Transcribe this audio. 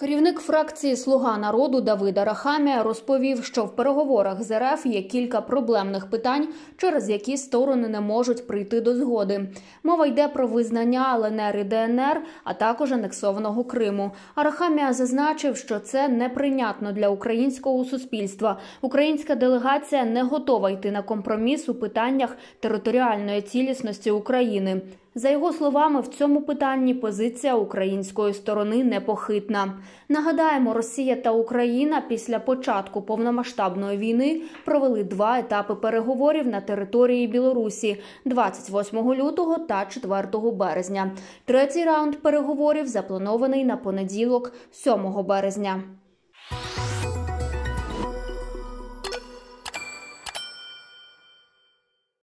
Керівник фракції Слуга народу Давида Рахамія розповів, що в переговорах з РФ є кілька проблемних питань, через які сторони не можуть прийти до згоди. Мова йде про визнання ЛНР і ДНР, а також анексованого Криму. Рахамія зазначив, що це неприйнятно для українського суспільства. Українська делегація не готова йти на компроміс у питаннях територіальної цілісності України. За його словами, в цьому питанні позиція української сторони непохитна. Нагадаємо, Росія та Україна після початку повномасштабної війни провели два етапи переговорів на території Білорусі 28 лютого та 4 березня. Третій раунд переговорів запланований на понеділок, 7 березня.